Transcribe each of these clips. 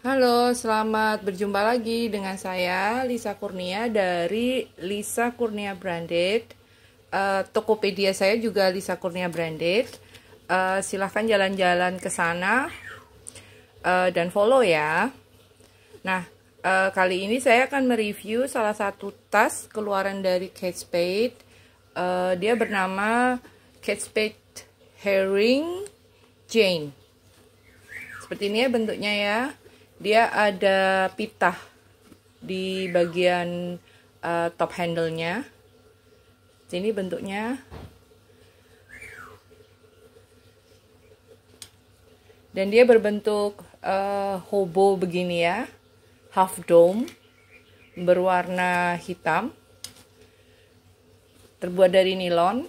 Halo, selamat berjumpa lagi dengan saya Lisa Kurnia dari Lisa Kurnia Branded. Uh, Tokopedia saya juga Lisa Kurnia Branded. Uh, silahkan jalan-jalan ke sana uh, dan follow ya. Nah, uh, kali ini saya akan mereview salah satu tas keluaran dari Kate Spade. Uh, dia bernama Kate Spade Herring Jane. Seperti ini ya bentuknya ya dia ada pita di bagian uh, top handle-nya. Ini bentuknya. Dan dia berbentuk uh, hobo begini ya. Half dome berwarna hitam. Terbuat dari nilon.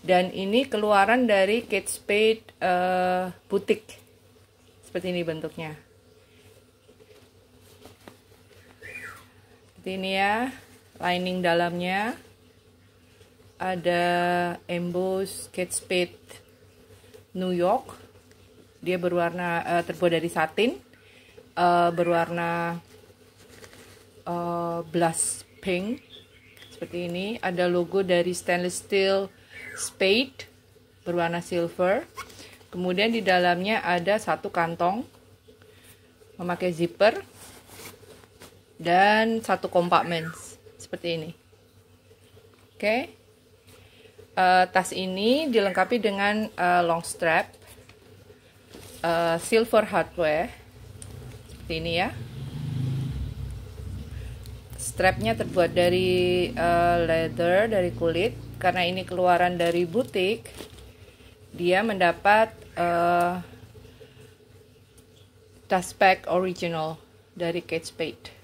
Dan ini keluaran dari Kate Spade uh, butik. Seperti ini bentuknya. seperti ini ya lining dalamnya ada emboss Kate Spade New York dia berwarna uh, terbuat dari satin uh, berwarna uh, blush pink seperti ini ada logo dari stainless steel spade berwarna silver kemudian di dalamnya ada satu kantong memakai zipper dan satu kompartemen seperti ini. Oke. Okay. Uh, eh, tas ini dilengkapi dengan uh, long strap uh, silver hardware seperti ini ya. Strapnya terbuat dari uh, leather dari kulit karena ini keluaran dari butik. Dia mendapat uh, tas pack original dari Kate Spade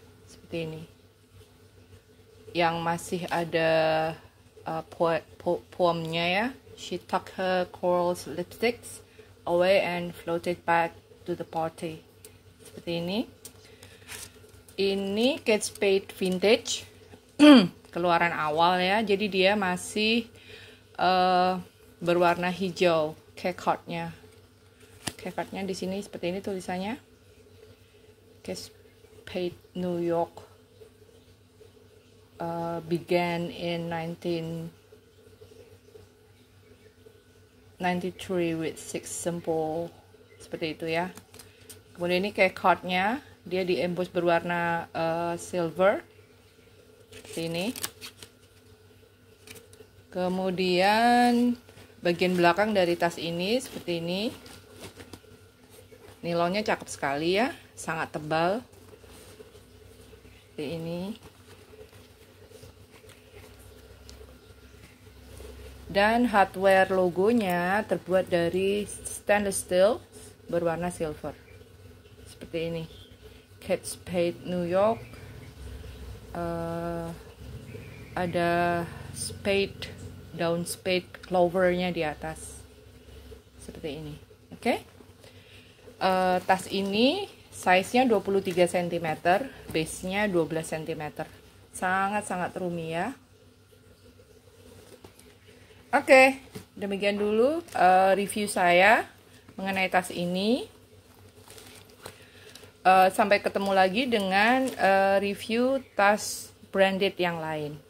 seperti ini yang masih ada uh, po po poemnya ya she tucked her coral lipsticks away and floated back to the party seperti ini ini Kate Spade vintage keluaran awal ya jadi dia masih uh, berwarna hijau kekotnya kekotnya di sini seperti ini tulisannya Kate occupied New York uh, began in 1993 with six simple seperti itu ya kemudian ini kayak cardnya dia di emboss berwarna uh, silver ini. kemudian bagian belakang dari tas ini seperti ini nilonnya cakep sekali ya sangat tebal seperti ini dan hardware logonya terbuat dari stainless steel berwarna silver seperti ini Kate Spade New York uh, ada spade daun spade clovernya di atas seperti ini oke okay? uh, eh, tas ini Size-nya 23 cm, base-nya 12 cm. Sangat-sangat rumi ya. Oke, demikian dulu uh, review saya mengenai tas ini. Uh, sampai ketemu lagi dengan uh, review tas branded yang lain.